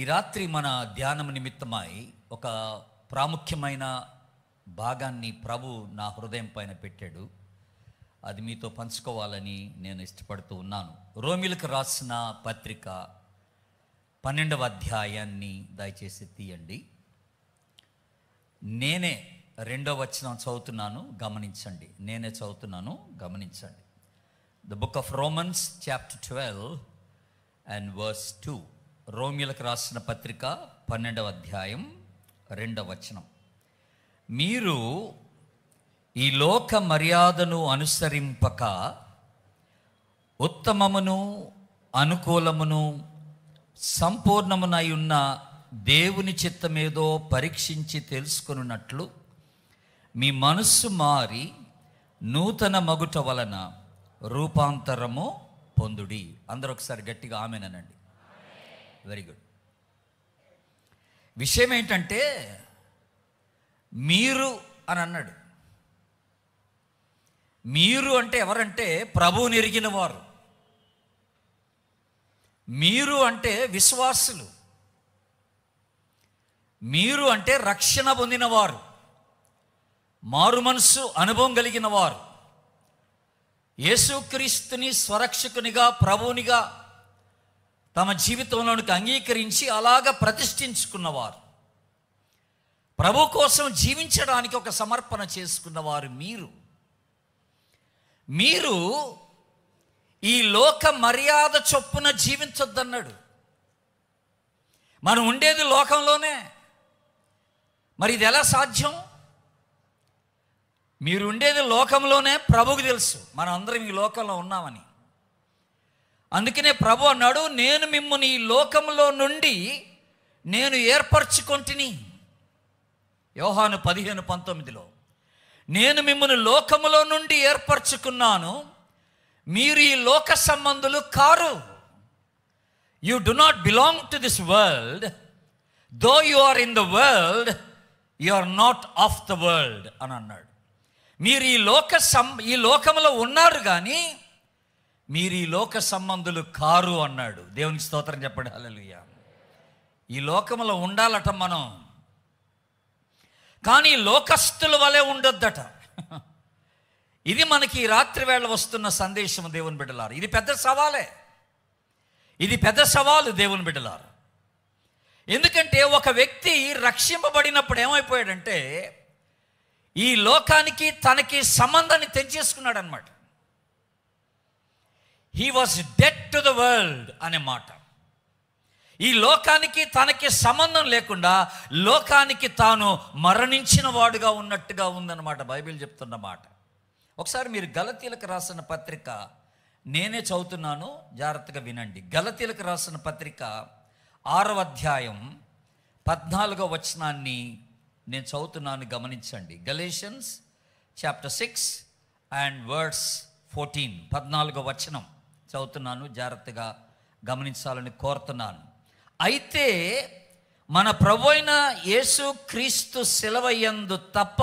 ఈ రాత్రి మన ధ్యానం నిమిత్తమై ఒక ప్రాముఖ్యమైన భాగాన్ని ప్రభు నా హృదయం పైన పెట్టాడు అది మీతో పంచుకోవాలని నేను ఇష్టపడుతూ ఉన్నాను రోమిలకు రాసిన పత్రిక పన్నెండవ అధ్యాయాన్ని దయచేసి తీయండి నేనే రెండవ వచనం చదువుతున్నాను గమనించండి నేనే చదువుతున్నాను గమనించండి the book of Romans chapter twelve and verse two రోమిలకు రాసిన పత్రిక పన్నెండవ అధ్యాయం రెండవ వచనం మీరు ఈ లోక మర్యాదను అనుసరింపక ఉత్తమమును అనుకూలమును సంపూర్ణమునై ఉన్న దేవుని చిత్తమేదో పరీక్షించి తెలుసుకున్నట్లు మీ మనస్సు మారి నూతన మగుట వలన రూపాంతరము పొందుడి అందరూ ఒకసారి గట్టిగా ఆమెనండి వెరీ గుడ్ విషయం ఏంటంటే మీరు అని అన్నాడు మీరు అంటే ఎవరంటే ప్రభువుని ఎరిగిన వారు మీరు అంటే విశ్వాసులు మీరు అంటే రక్షణ పొందినవారు మారు మనసు అనుభవం కలిగిన వారు యేసుక్రీస్తుని స్వరక్షకునిగా ప్రభునిగా తమ జీవితంలోనికి అంగీకరించి అలాగ ప్రతిష్ఠించుకున్నవారు ప్రభు కోసం జీవించడానికి ఒక సమర్పణ చేసుకున్నవారు మీరు మీరు ఈ లోక మర్యాద చొప్పున జీవించొద్దన్నాడు మనం ఉండేది లోకంలోనే మరి ఇది ఎలా సాధ్యం మీరు ఉండేది లోకంలోనే ప్రభుకు తెలుసు మనం అందరం ఈ లోకంలో ఉన్నామని అందుకనే ప్రభు అన్నాడు నేను మిమ్మల్ని ఈ లోకంలో నుండి నేను ఏర్పరచుకొంటిని యోహాను పదిహేను పంతొమ్మిదిలో నేను మిమ్మల్ని లోకములో నుండి ఏర్పరచుకున్నాను మీరు ఈ లోక సంబంధులు కారు you do not belong to this world though you are in the world you are not of the world అని అన్నాడు మీరు ఈ లోక సం ఈ లోకంలో ఉన్నారు కానీ మీరు ఈ లోక సంబంధులు కారు అన్నాడు దేవునికి స్తోత్రం చెప్పండి హలలుయ ఈ లోకంలో ఉండాలట మనం కానీ లోకస్తుల వలె ఉండొద్దట ఇది మనకి రాత్రి వేళ వస్తున్న సందేశం దేవుని బిడ్డలారు ఇది పెద్ద సవాలే ఇది పెద్ద సవాలు దేవుని బిడ్డలారు ఎందుకంటే ఒక వ్యక్తి రక్షింపబడినప్పుడు ఏమైపోయాడంటే ఈ లోకానికి తనకి సంబంధాన్ని తెంచేసుకున్నాడు అనమాట he was dead to the world అనే మాట ఈ లోకానికి తనకి సంబంధం లేకుండా లోకానికి తాను మరణించిన వాడుగా ఉన్నట్టుగా ఉందన్నమాట బైబిల్ చెప్తున్నమాట ఒకసారి మీరు గలతీలకు రాసిన పత్రిక నేనే చదువుతున్నాను జాగ్రత్తగా వినండి గలతీలకు రాసిన పత్రిక ఆరవ అధ్యాయం పద్నాలుగో వచనాన్ని నేను చదువుతున్నాను గమనించండి Galatians chapter six and words fourteen పద్నాలుగో వచనం చదువుతున్నాను జాగ్రత్తగా గమనించాలని కోరుతున్నాను అయితే మన ప్రభు అయిన యేసు క్రీస్తు సెలవయ్యందు తప్ప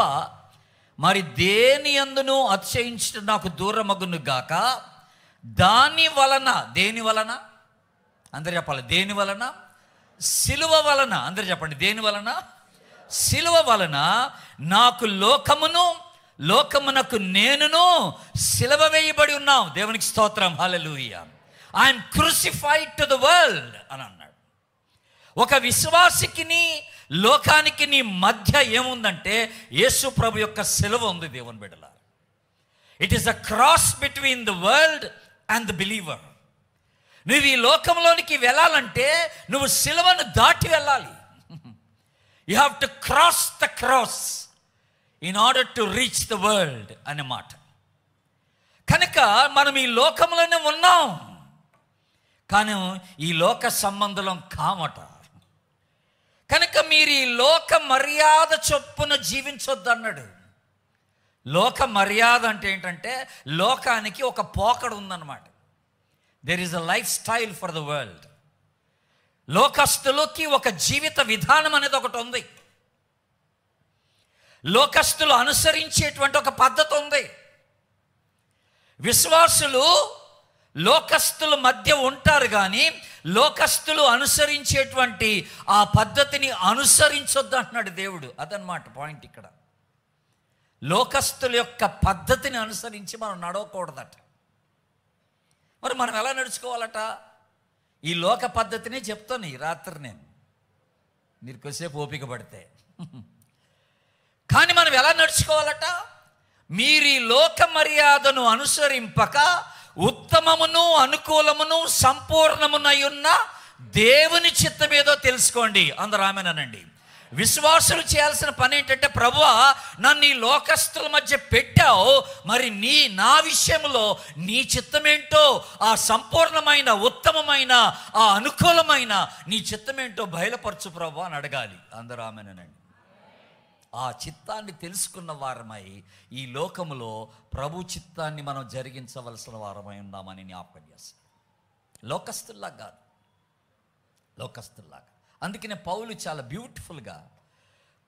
మరి దేని ఎందును అతిశయించడం నాకు దూరమగును గాక దాని వలన దేని వలన అందరు చెప్పాలి దేని వలన సిలువ వలన అందరు చెప్పండి దేని వలన సిలువ వలన నాకు లోకమును లోకమునకు నేనును సిలవ వేయబడి ఉన్నావు దేవునికి స్తోత్రం hallelujah I'm crucified to the world అని అన్నాడు ఒక విశ్వాసికిని లోకానికి నీ మధ్య ఏముందంటే యేసు ప్రభు యొక్క సెలవు ఉంది దేవుని బిడల it is the cross between the world and the believer నువ్వు ఈ లోకంలోనికి వెళ్ళాలంటే నువ్వు సెలవును దాటి వెళ్ళాలి you have to cross the cross in order to reach the world అనే మాట కనుక మనం ఈ లోకంలోనే ఉన్నాం కానీ ఈ లోక సంబంధం కామట కనుక మీరు ఈ లోక మర్యాద చొప్పున జీవించొద్దు అన్నాడు లోక మర్యాద అంటే ఏంటంటే లోకానికి ఒక పోకడ ఉందన్నమాట there is a life style for the world లోకస్తులకి ఒక జీవిత విధానం అనేది ఒకటి ఉంది లోకస్తులు అనుసరించేటువంటి ఒక పద్ధతి ఉంది విశ్వాసులు లోకస్తుల మధ్య ఉంటారు కానీ లోకస్తులు అనుసరించేటువంటి ఆ పద్ధతిని అనుసరించొద్దు అంటున్నాడు దేవుడు అదనమాట పాయింట్ ఇక్కడ లోకస్తుల యొక్క పద్ధతిని అనుసరించి మనం నడవకూడదట మరి మనం ఎలా నడుచుకోవాలట ఈ లోక పద్ధతినే చెప్తాను ఈ రాత్రి నేను మీరు కొద్దిసేపు ఓపిక పడితే కానీ మనం ఎలా నడుచుకోవాలట మీరు ఈ లోక మర్యాదను అనుసరింపక ఉత్తమమును అనుకూలమును సంపూర్ణమునయున్న దేవుని చిత్తం ఏదో తెలుసుకోండి అందరు ఆమెనానండి విశ్వాసులు చేయాల్సిన పని ఏంటంటే ప్రభువా నన్ను ఈ లోకస్తుల మధ్య పెట్టావు మరి నీ నా విషయంలో నీ చిత్తమేంటో ఆ సంపూర్ణమైన ఉత్తమమైన ఆ అనుకూలమైన నీ చిత్తమేంటో బయలుపరచు ప్రభు అని అడగాలి అందరు ఆమెనండి ఆ చిత్తాన్ని తెలుసుకున్న వారమై ఈ లోకములో ప్రభు చిత్తాన్ని మనం జరిగించవలసిన వారమై ఉన్నామని జ్ఞాపకం చేస్తాను లోకస్తుల్లా కాదు లోకస్తుల్లాగా అందుకనే పౌలు చాలా బ్యూటిఫుల్గా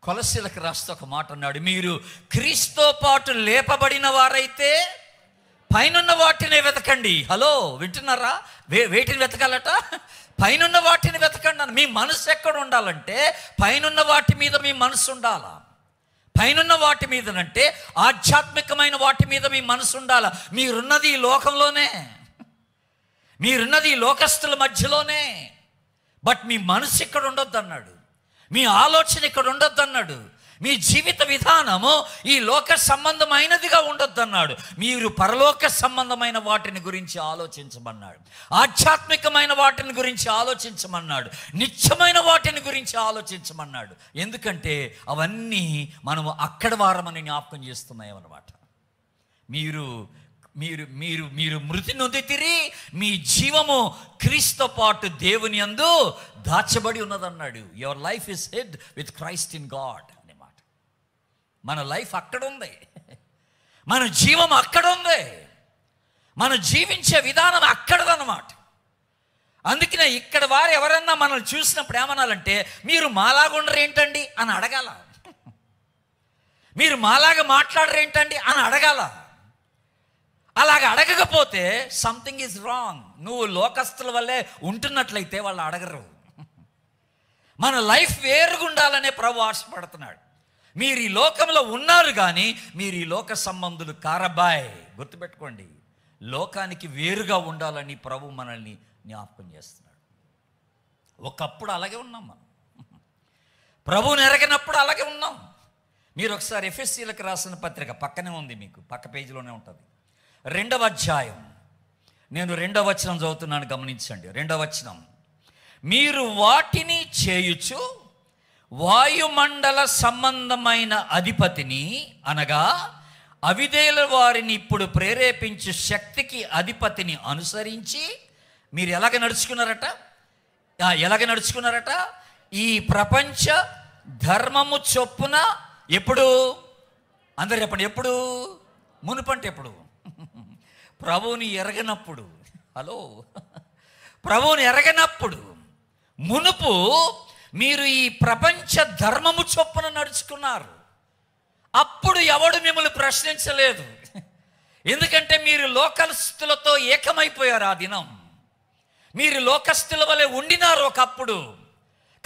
కొలసీలకు రాస్తే ఒక మాట అన్నాడు మీరు క్రీస్తో పాటు లేపబడిన వారైతే పైనున్న వాటిని వెతకండి హలో వింటున్నారా వే వేటిని వెతకాలట పైనున్న వాటిని వెతకండి అని మీ మనసు ఎక్కడ ఉండాలంటే పైనున్న వాటి మీద మీ మనసు ఉండాలా పైనున్న వాటి మీదనంటే ఆధ్యాత్మికమైన వాటి మీద మీ మనసు ఉండాల మీరున్నది ఈ లోకంలోనే మీరున్నది ఈ లోకస్తుల మధ్యలోనే బట్ మీ మనసు ఇక్కడ ఉండొద్దన్నాడు మీ ఆలోచన ఇక్కడ ఉండొద్దన్నాడు మీ జీవిత విధానము ఈ లోక సంబంధమైనదిగా ఉండొద్దన్నాడు మీరు పరలోక సంబంధమైన వాటిని గురించి ఆలోచించమన్నాడు ఆధ్యాత్మికమైన వాటిని గురించి ఆలోచించమన్నాడు నిత్యమైన వాటిని గురించి ఆలోచించమన్నాడు ఎందుకంటే అవన్నీ మనము అక్కడ వారమని జ్ఞాపకం చేస్తున్నాయన్నమాట మీరు మీరు మీరు మీరు మృతి నొందితిరి మీ జీవము క్రీస్తు పాటు దేవుని అందు దాచబడి ఉన్నదన్నాడు your life is hid with Christ in God మన లైఫ్ అక్కడుంది మన జీవం అక్కడుంది మనం జీవించే విధానం అక్కడదన్నమాట అందుకనే ఇక్కడ వారు ఎవరన్నా మనల్ని చూసినప్పుడు ఏమనాలంటే మీరు మాలాగుండరు ఏంటండి అని అడగాల మీరు మాలాగా మాట్లాడరు ఏంటండి అని అడగాల అలాగ అడగకపోతే సంథింగ్ ఈజ్ రాంగ్ నువ్వు లోకస్తుల వల్లే ఉంటున్నట్లయితే వాళ్ళు అడగరు మన లైఫ్ వేరుగుండాలనే ప్రభు ఆశపడుతున్నాడు మీరు ఈ లోకంలో ఉన్నారు కానీ మీరు ఈ లోక సంబంధులు కారబాయ్ గుర్తుపెట్టుకోండి లోకానికి వేరుగా ఉండాలని ప్రభు మనల్ని జ్ఞాపకం చేస్తున్నాడు ఒకప్పుడు అలాగే ఉన్నాం మనం ప్రభువుని ఎరగనప్పుడు అలాగే ఉన్నాం మీరు ఒకసారి ఎఫ్ఎస్సీలకు రాసిన పత్రిక పక్కనే ఉంది మీకు పక్క పేజీలోనే ఉంటుంది రెండవ అధ్యాయం నేను రెండవ వచనం చదువుతున్నాను గమనించండి రెండవ వచనం మీరు వాటిని చేయుచు వాయుమండల సంబంధమైన అధిపతిని అనగా అవిదేల వారిని ఇప్పుడు ప్రేరేపించి శక్తికి అధిపతిని అనుసరించి మీరు ఎలాగ నడుచుకున్నారట ఎలాగ నడుచుకున్నారట ఈ ప్రపంచ ధర్మము చొప్పున ఎప్పుడు అందరు చెప్పండి ఎప్పుడు మునుపంటే ఎప్పుడు ప్రభువుని ఎరగనప్పుడు హలో ప్రభువుని ఎరగనప్పుడు మునుపు మీరు ఈ ప్రపంచ ధర్మము చొప్పున నడుచుకున్నారు అప్పుడు ఎవడు మిమ్మల్ని ప్రశ్నించలేదు ఎందుకంటే మీరు లోకస్తులతో ఏకమైపోయారు ఆ దినం మీరు లోకస్తుల వలె ఉండినారు ఒకప్పుడు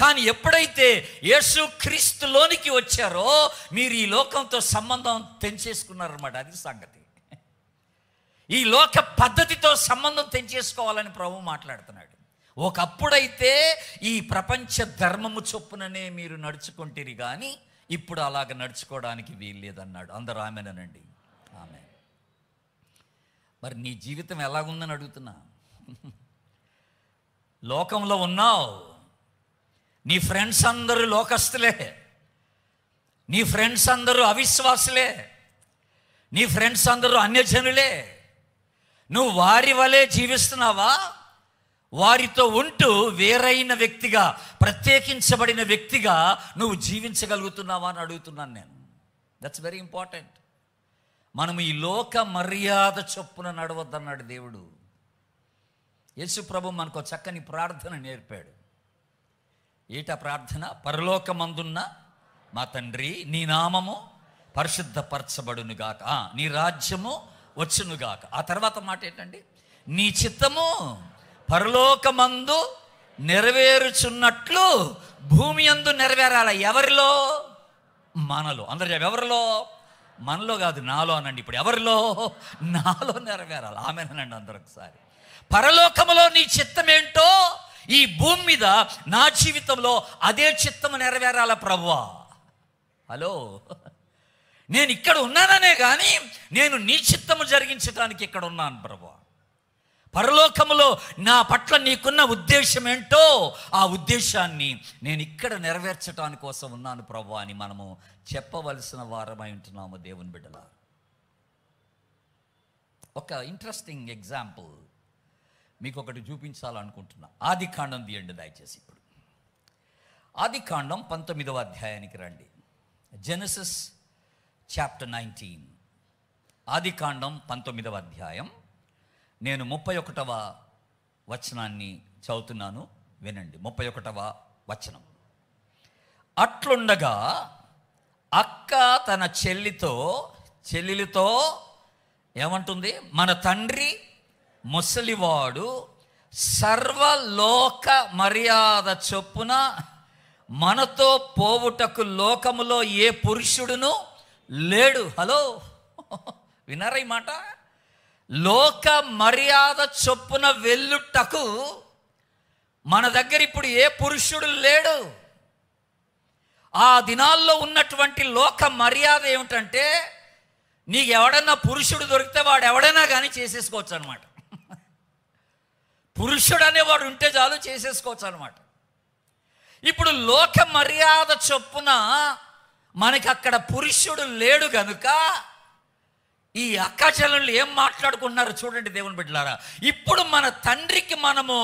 కానీ ఎప్పుడైతే యేసు క్రీస్తులోనికి వచ్చారో మీరు ఈ లోకంతో సంబంధం తెంచేసుకున్నారన్నమాట అది సంగతి ఈ లోక పద్ధతితో సంబంధం తెంచేసుకోవాలని ప్రభు మాట్లాడుతున్నాడు ఒకప్పుడైతే ఈ ప్రపంచ ధర్మము చొప్పుననే మీరు నడుచుకుంటారు కానీ ఇప్పుడు అలాగ నడుచుకోవడానికి వీల్లేదన్నాడు అందరూ ఆమెనండి ఆమె మరి నీ జీవితం ఎలాగుందని అడుగుతున్నా లోకంలో ఉన్నావు నీ ఫ్రెండ్స్ అందరూ లోకస్తులే నీ ఫ్రెండ్స్ అందరూ అవిశ్వాసులే నీ ఫ్రెండ్స్ అందరూ అన్యజనులే నువ్వు వారి వలె జీవిస్తున్నావా వారితో ఉంటూ వేరైన వ్యక్తిగా ప్రత్యేకించబడిన వ్యక్తిగా నువ్వు జీవించగలుగుతున్నావా అని అడుగుతున్నాను నేను దట్స్ వెరీ ఇంపార్టెంట్ మనం ఈ లోక మర్యాద చొప్పున నడవద్దన్నాడు దేవుడు యేసు ప్రభు మనకు చక్కని ప్రార్థన నేర్పాడు ఏట ప్రార్థన పరలోకమందున్న మా తండ్రి నీ నామము పరిశుద్ధపరచబడునుగాక నీ రాజ్యము వచ్చునుగాక ఆ తర్వాత మాట ఏంటండి నీ చిత్తము పరలోకమందు నెరవేరుచున్నట్లు భూమి అందు నెరవేరాల ఎవరిలో మనలో అందరు ఎవరిలో మనలో కాదు నాలో అనండి ఇప్పుడు ఎవరిలో నాలో నెరవేరాలి ఆమెనండి అందరు ఒకసారి పరలోకములో నీ చిత్తం ఏంటో ఈ భూమి మీద నా జీవితంలో అదే చిత్తము నెరవేరాల ప్రభువా హలో నేను ఇక్కడ ఉన్నాననే కానీ నేను నీ చిత్తము జరిగించడానికి ఇక్కడ ఉన్నాను ప్రభు పరలోకములో నా పట్ల నీకున్న ఉద్దేశం ఏంటో ఆ ఉద్దేశాన్ని నేను ఇక్కడ నెరవేర్చడానికి కోసం ఉన్నాను ప్రభు అని మనము చెప్పవలసిన వారమై ఉంటున్నాము దేవుని బిడ్డల ఒక ఇంట్రెస్టింగ్ ఎగ్జాంపుల్ మీకు ఒకటి చూపించాలనుకుంటున్నా ఆది కాండం తీయండి దయచేసి ఇప్పుడు ఆది కాండం పంతొమ్మిదవ అధ్యాయానికి రండి జెనసిస్ చాప్టర్ నైన్టీన్ ఆది కాండం పంతొమ్మిదవ అధ్యాయం నేను ముప్పై ఒకటవ వచనాన్ని చదువుతున్నాను వినండి ముప్పై ఒకటవ వచనం అట్లుండగా అక్క తన చెల్లితో చెల్లెలితో ఏమంటుంది మన తండ్రి ముసలివాడు సర్వలోక మర్యాద చొప్పున మనతో పోవుటకు లోకములో ఏ పురుషుడును లేడు హలో వినారా ఈ మాట లోక మర్యాద చొప్పున వెల్లుటకు మన దగ్గర ఇప్పుడు ఏ పురుషుడు లేడు ఆ దినాల్లో ఉన్నటువంటి లోక మర్యాద ఏమిటంటే నీకు ఎవడన్నా పురుషుడు దొరికితే వాడు ఎవడైనా కానీ చేసేసుకోవచ్చు అనమాట పురుషుడు అనేవాడు ఉంటే చాలు చేసేసుకోవచ్చు అనమాట ఇప్పుడు లోక మర్యాద చొప్పున మనకి అక్కడ పురుషుడు లేడు కనుక ఈ అక్కాచెల్లెళ్ళు ఏం మాట్లాడుకుంటున్నారో చూడండి దేవుని బిడ్డలారా ఇప్పుడు మన తండ్రికి మనము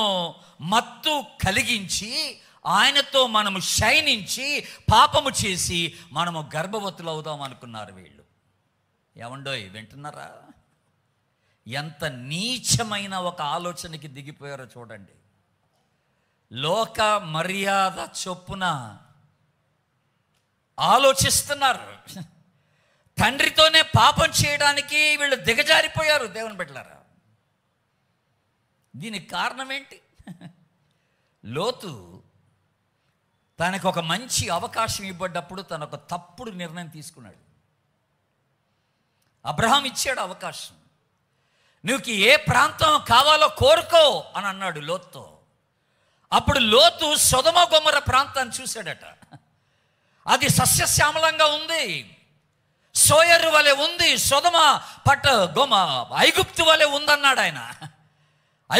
మత్తు కలిగించి ఆయనతో మనము శయనించి పాపము చేసి మనము గర్భవతులు అవుదాం అనుకున్నారు వీళ్ళు ఏమండో వింటున్నారా ఎంత నీచమైన ఒక ఆలోచనకి దిగిపోయారో చూడండి లోక మర్యాద చొప్పున ఆలోచిస్తున్నారు తండ్రితోనే పాపం చేయడానికి వీళ్ళు దిగజారిపోయారు దేవుని బిడ్డలారా దీనికి కారణం ఏంటి లోతు తనకు ఒక మంచి అవకాశం ఇవ్వడప్పుడు తన ఒక తప్పుడు నిర్ణయం తీసుకున్నాడు అబ్రహాం ఇచ్చాడు అవకాశం నీకు ఏ ప్రాంతం కావాలో కోరుకో అని అన్నాడు లోతుతో అప్పుడు లోతు సొదమ గొమ్మర ప్రాంతాన్ని చూశాడట అది సస్యశ్యామలంగా ఉంది సోయరు వలె ఉంది సొదమ పట్ట గోమ ఐగుప్తు వలె ఉందన్నాడు ఆయన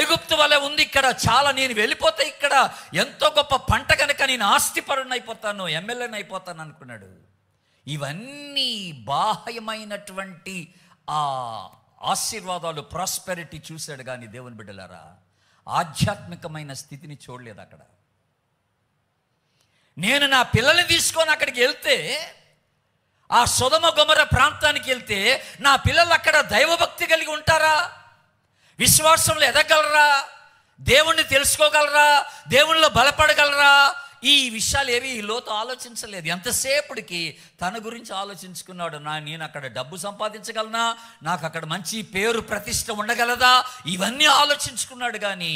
ఐగుప్తు వలె ఉంది ఇక్కడ చాలా నేను వెళ్ళిపోతే ఇక్కడ ఎంతో గొప్ప పంట కనుక నేను ఆస్తిపరుని అయిపోతాను ఎమ్మెల్యేని అయిపోతాను అనుకున్నాడు ఇవన్నీ బాహ్యమైనటువంటి ఆ ఆశీర్వాదాలు ప్రాస్పెరిటీ చూశాడు కానీ దేవుని బిడ్డలారా ఆధ్యాత్మికమైన స్థితిని చూడలేదు అక్కడ నేను నా పిల్లల్ని తీసుకొని అక్కడికి వెళ్తే ఆ సుధమ గుమర ప్రాంతానికి వెళ్తే నా పిల్లలు అక్కడ దైవభక్తి కలిగి ఉంటారా విశ్వాసంలో ఎదగలరా దేవుణ్ణి తెలుసుకోగలరా దేవుణ్ణిలో బలపడగలరా ఈ విషయాలు ఏవి లోతు ఆలోచించలేదు ఎంతసేపటికి తన గురించి ఆలోచించుకున్నాడు నా నేను అక్కడ డబ్బు సంపాదించగలనా నాకు అక్కడ మంచి పేరు ప్రతిష్ట ఉండగలదా ఇవన్నీ ఆలోచించుకున్నాడు కానీ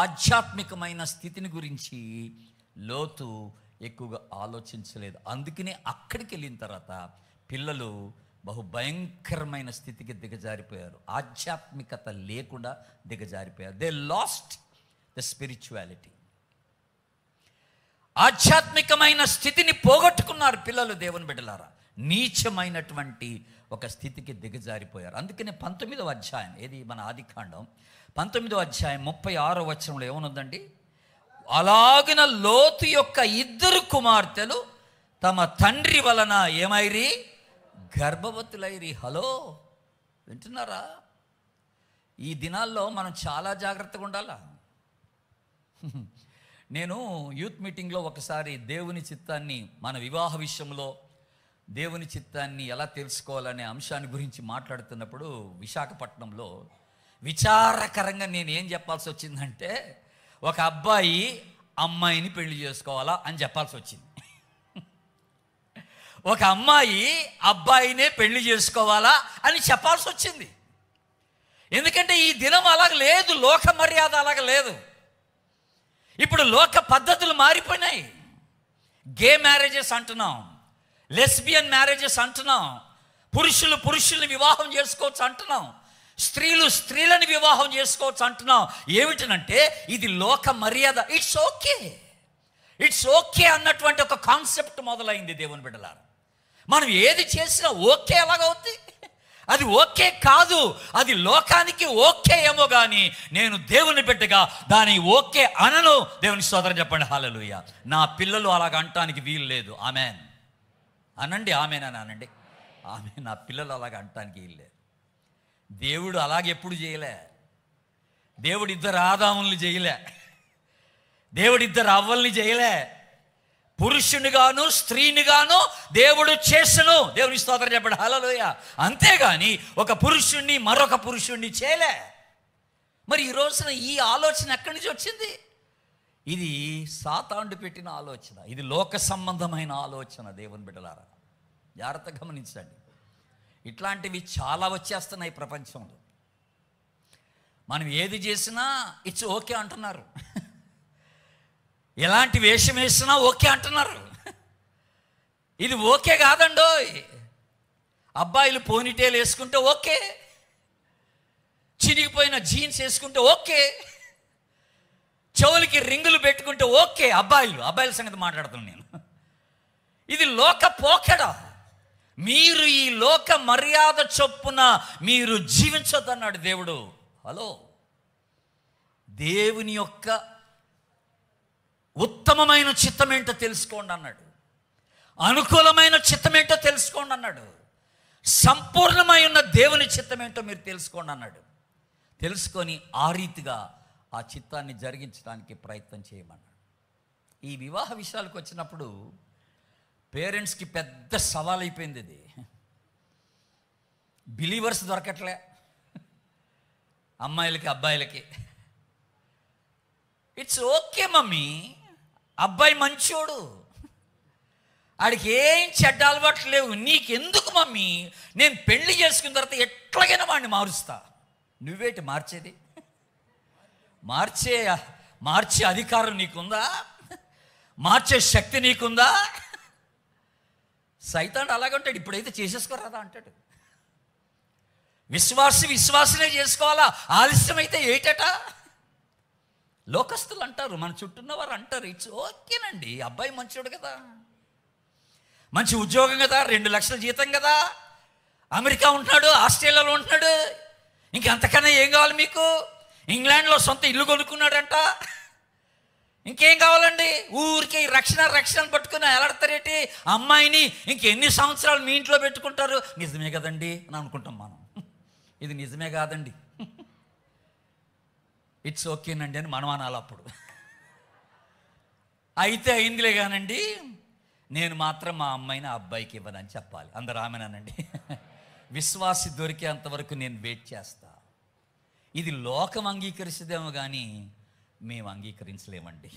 ఆధ్యాత్మికమైన స్థితిని గురించి లోతు ఎక్కువగా ఆలోచించలేదు అందుకనే అక్కడికి వెళ్ళిన తర్వాత పిల్లలు బహు భయంకరమైన స్థితికి దిగజారిపోయారు ఆధ్యాత్మికత లేకుండా దిగజారిపోయారు దే లాస్ట్ ద స్పిరిచువాలిటీ ఆధ్యాత్మికమైన స్థితిని పోగొట్టుకున్నారు పిల్లలు దేవుని బిడ్డలారా నీచమైనటువంటి ఒక స్థితికి దిగజారిపోయారు అందుకనే పంతొమ్మిదవ అధ్యాయం ఏది మన ఆదికాండం పంతొమ్మిదవ అధ్యాయం ముప్పై ఆరో వచ్చరంలో ఏమనుందండి అలాగిన లోతు యొక్క ఇద్దరు కుమార్తెలు తమ తండ్రి వలన ఏమైరి గర్భవతులైరి హలో వింటున్నారా ఈ దినాల్లో మనం చాలా జాగ్రత్తగా ఉండాలా నేను యూత్ మీటింగ్లో ఒకసారి దేవుని చిత్తాన్ని మన వివాహ విషయంలో దేవుని చిత్తాన్ని ఎలా తెలుసుకోవాలనే అంశాన్ని గురించి మాట్లాడుతున్నప్పుడు విశాఖపట్నంలో విచారకరంగా నేను ఏం చెప్పాల్సి వచ్చిందంటే ఒక అబ్బాయి అమ్మాయిని పెళ్లి చేసుకోవాలా అని చెప్పాల్సి వచ్చింది ఒక అమ్మాయి అబ్బాయినే పెళ్లి చేసుకోవాలా అని చెప్పాల్సి వచ్చింది ఎందుకంటే ఈ దినం అలాగ లేదు లోక మర్యాద అలాగ లేదు ఇప్పుడు లోక పద్ధతులు మారిపోయినాయి గే మ్యారేజెస్ అంటున్నాం లెస్బియన్ మ్యారేజెస్ అంటున్నాం పురుషులు పురుషుల్ని వివాహం చేసుకోవచ్చు అంటున్నాం స్త్రీలు స్త్రీలను వివాహం చేసుకోవచ్చు అంటున్నాం ఏమిటనంటే ఇది లోక మర్యాద ఇట్స్ ఓకే ఇట్స్ ఓకే అన్నటువంటి ఒక కాన్సెప్ట్ మొదలైంది దేవుని బిడ్డలారు మనం ఏది చేసినా ఓకే ఎలాగవుద్ది అది ఓకే కాదు అది లోకానికి ఓకే ఏమో కానీ నేను దేవుని బిడ్డగా దాని ఓకే అనను దేవుని సోదరు చెప్పండి హాలలుయ్య నా పిల్లలు అలాగ అంటానికి వీలు లేదు ఆమెన్ అనండి ఆమెన్ అని అనండి ఆమె నా పిల్లలు అలాగ అంటానికి వీలు లేదు దేవుడు అలాగెప్పుడు చేయలే దేవుడు ఇద్దరు ఆదాముల్ని చేయలే దేవుడు ఇద్దరు అవ్వల్ని చేయలే పురుషునిగాను స్త్రీనిగాను దేవుడు చేసను దేవుని స్తోత్రం చెప్పాడు హలలోయ అంతేగాని ఒక పురుషుణ్ణి మరొక పురుషుణ్ణి చేయలే మరి ఈ రోజున ఈ ఆలోచన ఎక్కడి నుంచి వచ్చింది ఇది సాతాండు పెట్టిన ఆలోచన ఇది లోక సంబంధమైన ఆలోచన దేవుని బిడ్డలారా జాగ్రత్త గమనించండి ఇట్లాంటివి చాలా వచ్చేస్తున్నాయి ప్రపంచంలో మనం ఏది చేసినా ఇట్స్ ఓకే అంటున్నారు ఎలాంటి వేషం వేసినా ఓకే అంటున్నారు ఇది ఓకే కాదండో అబ్బాయిలు పోనీటేలు వేసుకుంటే ఓకే చిరిగిపోయిన జీన్స్ వేసుకుంటే ఓకే చెవులకి రింగులు పెట్టుకుంటే ఓకే అబ్బాయిలు అబ్బాయిల సంగతి మాట్లాడుతున్నాను నేను ఇది లోక పోకడా మీరు ఈ లోక మర్యాద చొప్పున మీరు జీవించదన్నాడు దేవుడు హలో దేవుని యొక్క ఉత్తమమైన చిత్తం ఏంటో తెలుసుకోండి అన్నాడు అనుకూలమైన చిత్తం ఏంటో తెలుసుకోండి అన్నాడు సంపూర్ణమై ఉన్న దేవుని చిత్తం ఏంటో మీరు తెలుసుకోండి అన్నాడు తెలుసుకొని ఆ రీతిగా ఆ చిత్తాన్ని జరిగించడానికి ప్రయత్నం చేయమన్నాడు ఈ వివాహ విషయాలకు వచ్చినప్పుడు పేరెంట్స్కి పెద్ద సవాల్ అయిపోయింది ఇది బిలీవర్స్ దొరకట్లే అమ్మాయిలకి అబ్బాయిలకి ఇట్స్ ఓకే మమ్మీ అబ్బాయి మంచోడు ఆడికి ఏం చెడ్డ అలవాట్లు లేవు నీకెందుకు మమ్మీ నేను పెళ్లి చేసుకున్న తర్వాత ఎట్లాగైనా వాడిని మారుస్తా నువ్వేటి మార్చేది మార్చే మార్చే అధికారం నీకుందా మార్చే శక్తి నీకుందా సైతాన్ అలాగంటాడు ఇప్పుడైతే చేసేసుకోరాదా అంటాడు విశ్వాసి విశ్వాసనే చేసుకోవాలా ఆలస్యమైతే ఏటట లోకస్తులు అంటారు మన చుట్టూ వారు అంటారు ఇట్స్ ఓకేనండి అబ్బాయి మంచోడు కదా మంచి ఉద్యోగం కదా రెండు లక్షల జీతం కదా అమెరికా ఉంటున్నాడు ఆస్ట్రేలియాలో ఉంటున్నాడు ఇంకెంతకన్నా ఏం కావాలి మీకు ఇంగ్లాండ్లో సొంత ఇల్లు కొనుక్కున్నాడంట ఇంకేం కావాలండి ఊరికే రక్షణ రక్షణ పట్టుకుని ఎలాడతారేటి అమ్మాయిని ఇంకెన్ని సంవత్సరాలు మీ ఇంట్లో పెట్టుకుంటారు నిజమే కదండి అని అనుకుంటాం మనం ఇది నిజమే కాదండి ఇట్స్ ఓకేనండి అని మనం అనాలి అప్పుడు అయితే అయిందిలే కానండి నేను మాత్రం మా అమ్మాయిని ఆ అబ్బాయికి ఇవ్వనని చెప్పాలి అందరు ఆమెనానండి విశ్వాసి దొరికేంతవరకు నేను వెయిట్ చేస్తా ఇది లోకం అంగీకరిస్తేమో కానీ మేము అంగీకరించలేమండి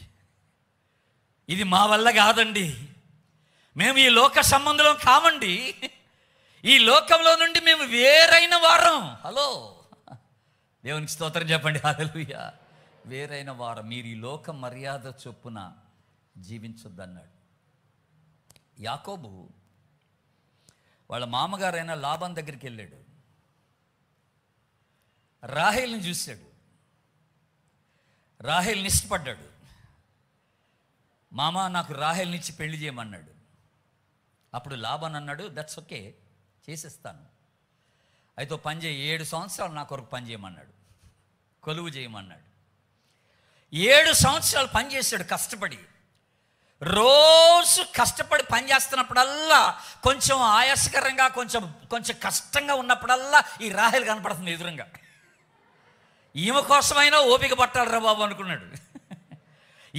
ఇది మా వల్ల కాదండి మేము ఈ లోక సంబంధం కామండి ఈ లోకంలో నుండి మేము వేరైన వారం హలో దేవునికి స్తోత్రం చెప్పండి అదలుయ్య వేరైన వారం మీరు ఈ లోక మర్యాద చొప్పున జీవించొద్దన్నాడు యాకోబు వాళ్ళ మామగారైన లాభం దగ్గరికి వెళ్ళాడు రాహిల్ని చూశాడు రాహేల్ని ఇష్టపడ్డాడు మామ నాకు రాహిల్నిచ్చి పెళ్లి చేయమన్నాడు అప్పుడు లాభన్ అన్నాడు దట్స్ ఓకే చేసేస్తాను అయితే పని ఏడు సంవత్సరాలు నా కొరకు పని చేయమన్నాడు కొలువు చేయమన్నాడు ఏడు సంవత్సరాలు పనిచేశాడు కష్టపడి రోజు కష్టపడి పని చేస్తున్నప్పుడల్లా కొంచెం ఆయాసకరంగా కొంచెం కొంచెం కష్టంగా ఉన్నప్పుడల్లా ఈ రాహిల్ కనపడుతుంది ఎదురుగా ఈమె కోసమైనా ఓపిక పట్టాలరా బాబు అనుకున్నాడు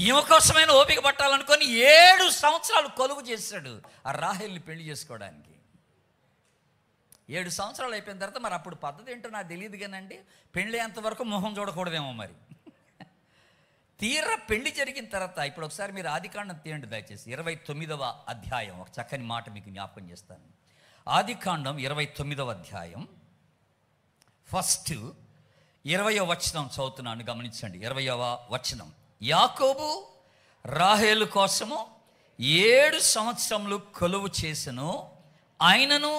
ఈమె కోసమైనా ఓపిక పట్టాలనుకొని ఏడు సంవత్సరాలు కొలువు చేశాడు ఆ రాహిల్ని పెళ్లి చేసుకోవడానికి ఏడు సంవత్సరాలు అయిపోయిన తర్వాత మరి అప్పుడు పద్ధతి ఏంటో నాకు తెలియదు కానండి పెళ్ళి అంతవరకు మొహం చూడకూడదేమో మరి తీర పెళ్లి జరిగిన తర్వాత ఇప్పుడు ఒకసారి మీరు ఆదికాండం తీయండి దయచేసి ఇరవై తొమ్మిదవ అధ్యాయం ఒక చక్కని మాట మీకు జ్ఞాపకం చేస్తాను ఆదికాండం ఇరవై తొమ్మిదవ అధ్యాయం ఫస్ట్ ఇరవయో వచనం చదువుతున్నాను గమనించండి ఇరవయవ వచనం యాకోబు రాహేలు కోసము ఏడు సంవత్సరములు కొలువు చేసెను ఆయనను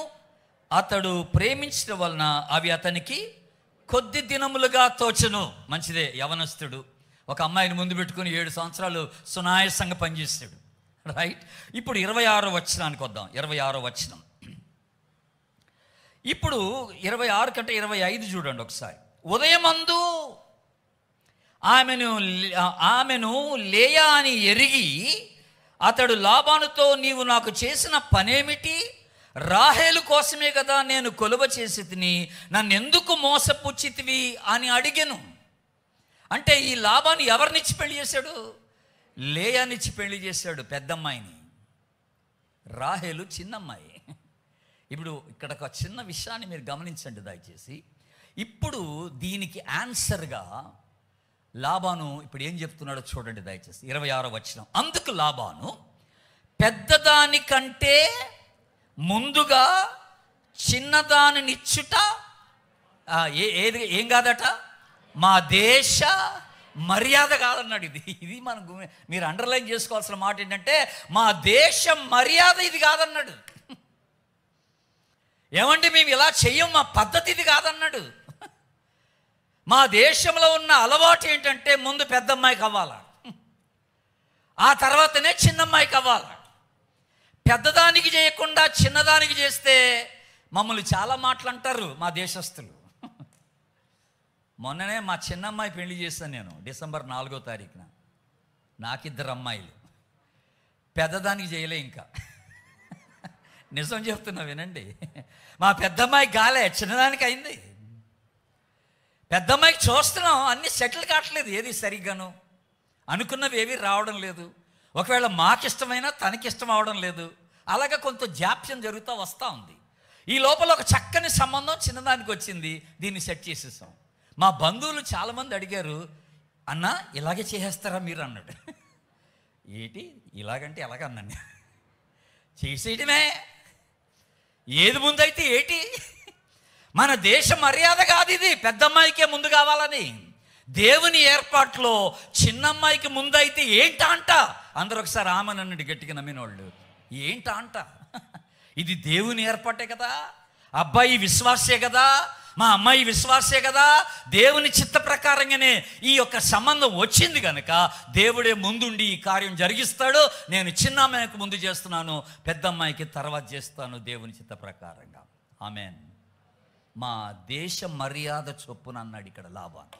అతడు ప్రేమించడం వలన అవి అతనికి కొద్ది దినములుగా తోచను మంచిదే యవనస్తుడు ఒక అమ్మాయిని ముందు పెట్టుకుని ఏడు సంవత్సరాలు సునాయాసంగా పనిచేస్తాడు రైట్ ఇప్పుడు ఇరవై ఆరో వచనానికి వద్దాం ఇరవై ఆరో వచనం ఇప్పుడు ఇరవై ఆరు కంటే ఇరవై ఐదు చూడండి ఒకసారి ఉదయమందు ఆమెను ఆమెను లేయా అని ఎరిగి అతడు లాభానుతో నీవు నాకు చేసిన పనేమిటి రాహేలు కోసమే కదా నేను కొలువ చేసి తిని నన్ను ఎందుకు మోసపుచ్చితివి అని అడిగాను అంటే ఈ లాభాన్ని ఎవరినిచ్చి పెళ్లి చేశాడు లేయానిచ్చి పెళ్లి చేశాడు పెద్దమ్మాయిని రాహేలు చిన్నమ్మాయి ఇప్పుడు ఇక్కడ ఒక చిన్న విషయాన్ని మీరు గమనించండి దయచేసి ఇప్పుడు దీనికి ఆన్సర్గా లాభాను ఇప్పుడు ఏం చెప్తున్నాడో చూడండి దయచేసి ఇరవై ఆరో వచ్చిన అందుకు లాభాను పెద్దదానికంటే ముందుగా చిన్నదానినిచ్చుట ఏ ఏది ఏం కాదట మా దేశ మర్యాద కాదన్నాడు ఇది ఇది మనం మీరు అండర్లైన్ చేసుకోవాల్సిన మాట ఏంటంటే మా దేశ మర్యాద ఇది కాదన్నాడు ఏమంటే మేము ఇలా చెయ్యం మా పద్ధతి ఇది కాదన్నాడు మా దేశంలో ఉన్న అలవాటు ఏంటంటే ముందు పెద్దమ్మాయి కావాలా ఆ తర్వాతనే చిన్నమ్మాయి కావాలా పెద్దదానికి చేయకుండా చిన్నదానికి చేస్తే మమ్మల్ని చాలా మాటలు అంటారు మా దేశస్తులు మొన్ననే మా చిన్నమ్మాయి పెళ్లి చేశాను నేను డిసెంబర్ నాలుగో తారీఖున నాకిద్దరు అమ్మాయిలు పెద్దదానికి చేయలే ఇంకా నిజం చెప్తున్నా వినండి మా పెద్దమ్మాయి గాలే చిన్నదానికి అయింది పెద్ద అమ్మాయికి చూస్తున్నాం అన్ని సెటిల్ కావట్లేదు ఏది సరిగ్గాను అనుకున్నవి ఏవి రావడం లేదు ఒకవేళ మాకిష్టమైనా తనకిష్టం అవడం లేదు అలాగే కొంత జాప్యం జరుగుతూ వస్తూ ఉంది ఈ లోపల ఒక చక్కని సంబంధం చిన్నదానికి వచ్చింది దీన్ని సెట్ చేసేసాం మా బంధువులు చాలామంది అడిగారు అన్న ఇలాగే చేసేస్తారా మీరు అన్నాడు ఏంటి ఇలాగంటే ఎలాగన్నాను చేసేయటమే ఏది ముందైతే ఏటి మన దేశ మర్యాద కాదు ఇది పెద్దమ్మాయికే ముందు కావాలని దేవుని ఏర్పాట్లో చిన్నమ్మాయికి ముందైతే ఏంట అంట అందరూ ఒకసారి ఆమెనన్నిటి గట్టిగా వాళ్ళు ఏంట అంట ఇది దేవుని ఏర్పాటే కదా అబ్బాయి విశ్వాసే కదా మా అమ్మాయి విశ్వాసే కదా దేవుని చిత్త ప్రకారంగానే ఈ యొక్క సంబంధం వచ్చింది కనుక దేవుడే ముందుండి ఈ కార్యం జరిగిస్తాడు నేను చిన్న అమ్మాయికి ముందు చేస్తున్నాను పెద్ద అమ్మాయికి తర్వాత చేస్తాను దేవుని చిత్త ప్రకారంగా ఆమెన్ మా దేశ మర్యాద చొప్పున అన్నాడు ఇక్కడ లాభాన్ని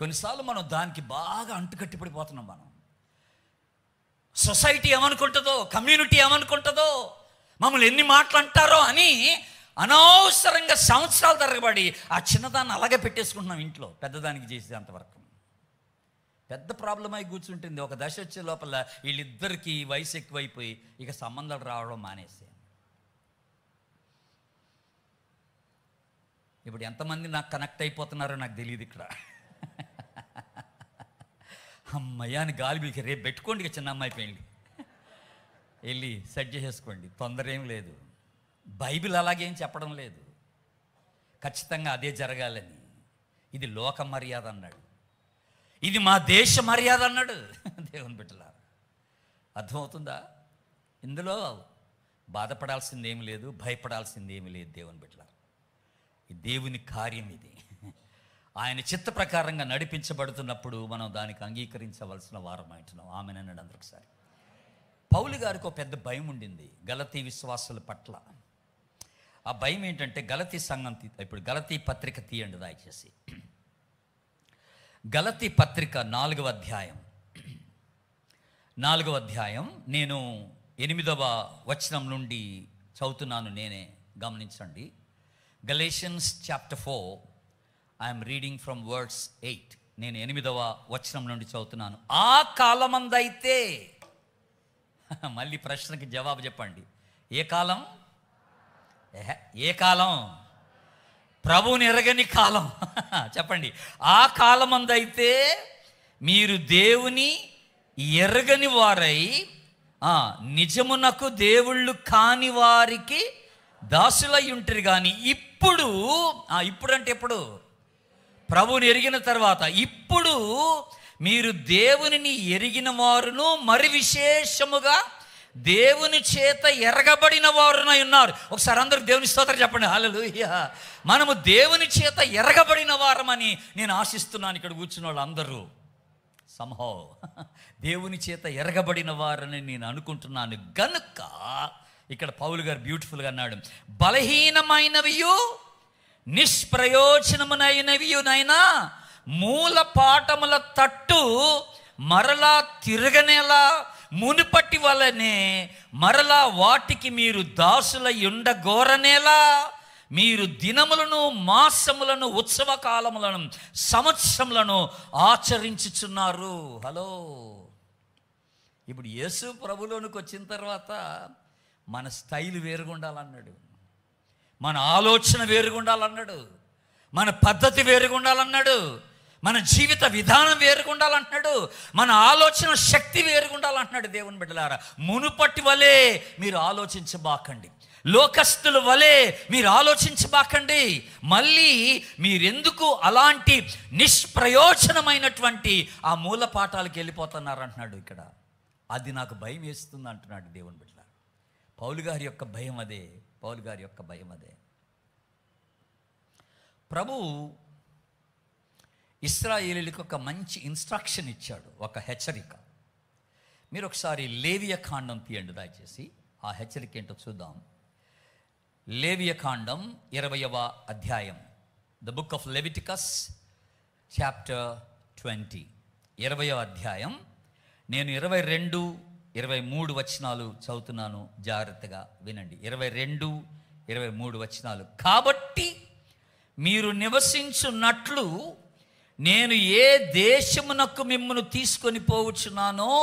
కొన్నిసార్లు మనం దానికి బాగా అంటుకట్టి పడిపోతున్నాం మనం సొసైటీ ఏమనుకుంటుందో కమ్యూనిటీ ఏమనుకుంటుందో మమ్మల్ని ఎన్ని మాటలు అంటారో అని అనవసరంగా సంవత్సరాలు తరగబడి ఆ చిన్నదాన్ని అలాగే పెట్టేసుకుంటున్నాం ఇంట్లో పెద్దదానికి అంతవరకు పెద్ద ప్రాబ్లం అయి కూర్చుంటుంది ఒక దశ వచ్చే లోపల వీళ్ళిద్దరికీ వయసు ఎక్కువైపోయి ఇక సంబంధాలు రావడం మానేసి ఇప్పుడు ఎంతమంది నాకు కనెక్ట్ అయిపోతున్నారో నాకు తెలియదు ఇక్కడ అమ్మయ్యాని గాలి పీకి రేపు పెట్టుకోండి ఇక చిన్న అమ్మాయి పెళ్ళి వెళ్ళి సెట్ చేసేసుకోండి తొందర ఏం లేదు బైబిల్ అలాగేం చెప్పడం లేదు ఖచ్చితంగా అదే జరగాలని ఇది లోక మర్యాద అన్నాడు ఇది మా దేశ మర్యాద అన్నాడు దేవుని బిడ్డల అర్థమవుతుందా ఇందులో బాధపడాల్సిందేమి లేదు భయపడాల్సిందేమి లేదు దేవుని బిడ్డలారు దేవుని కార్యం ఇది ఆయన చిత్త ప్రకారంగా నడిపించబడుతున్నప్పుడు మనం దానికి అంగీకరించవలసిన వారం అంటున్నాం ఆమె అన్నాడు అందరికసారి పౌలు గారికి ఒక పెద్ద భయం ఉండింది గలతీ విశ్వాసుల పట్ల ఆ భయం ఏంటంటే గలతీ సంఘం ఇప్పుడు గలతీ పత్రిక తీయండి దయచేసి గలతీ పత్రిక నాలుగవ అధ్యాయం నాలుగవ అధ్యాయం నేను ఎనిమిదవ వచనం నుండి చదువుతున్నాను నేనే గమనించండి Galatians chapter four I'm reading from words eight నేను ఎనిమిదవ వచనం నుండి చదువుతున్నాను ఆ కాలమందైతే మళ్ళీ ప్రశ్నకి జవాబు చెప్పండి ఏ కాలం ఏ కాలం ప్రభువుని ఎరగని కాలం చెప్పండి ఆ కాలమందైతే మీరు దేవుని ఎరగని వారై నిజమునకు దేవుళ్ళు కాని వారికి దాసులై ఉంటారు కానీ ఇప్పుడు ఇప్పుడు అంటే ఎప్పుడు ప్రభుని ఎరిగిన తర్వాత ఇప్పుడు మీరు దేవునిని ఎరిగిన వారును మరి విశేషముగా దేవుని చేత ఎరగబడిన వారునై ఉన్నారు ఒకసారి అందరు దేవుని స్తోత్రం చెప్పండి హాలలు మనము దేవుని చేత ఎరగబడిన వారమని నేను ఆశిస్తున్నాను ఇక్కడ కూర్చున్న వాళ్ళు అందరూ సంహో దేవుని చేత ఎరగబడిన వారని నేను అనుకుంటున్నాను గనుక ఇక్కడ పౌలు గారు బ్యూటిఫుల్గా అన్నాడు బలహీనమైనవియు నిష్ప్రయోజనమునైనవియు నైనా మూల పాఠముల తట్టు మరలా తిరగనేలా మునుపటి వలనే మరలా వాటికి మీరు దాసుల ఉండగోరనేలా మీరు దినములను మాసములను ఉత్సవ కాలములను సంవత్సరములను ఆచరించుచున్నారు హలో ఇప్పుడు యేసు ప్రభులోనికి వచ్చిన తర్వాత మన స్టైల్ వేరుగా ఉండాలన్నాడు మన ఆలోచన వేరుగా ఉండాలన్నాడు మన పద్ధతి వేరుగా ఉండాలన్నాడు మన జీవిత విధానం వేరుగా ఉండాలంటున్నాడు మన ఆలోచన శక్తి వేరుగా ఉండాలంటున్నాడు దేవుని బిడ్డలారా మునుపటి వలె మీరు ఆలోచించబాకండి లోకస్తుల వలె మీరు ఆలోచించబాకండి మళ్ళీ మీరెందుకు అలాంటి నిష్ప్రయోజనమైనటువంటి ఆ మూల పాఠాలకు వెళ్ళిపోతున్నారంటున్నాడు ఇక్కడ అది నాకు భయం వేస్తుంది అంటున్నాడు దేవుని బిడ్డ పౌలు గారి యొక్క భయం అదే పౌలు గారి యొక్క భయం అదే ప్రభు ఇస్రాయేలీలకు ఒక మంచి ఇన్స్ట్రక్షన్ ఇచ్చాడు ఒక హెచ్చరిక మీరు ఒకసారి లేవియ కాండం తీయండి దయచేసి ఆ హెచ్చరిక ఏంటో చూద్దాం లేవియ కాండం ఇరవయవ అధ్యాయం the book of Leviticus chapter twenty ఇరవయవ అధ్యాయం నేను ఇరవై రెండు ఇరవై మూడు వచనాలు చదువుతున్నాను జాగ్రత్తగా వినండి ఇరవై రెండు ఇరవై మూడు వచనాలు కాబట్టి మీరు నివసించున్నట్లు నేను ఏ దేశమునకు మిమ్మను తీసుకొని పోవచ్చున్నానో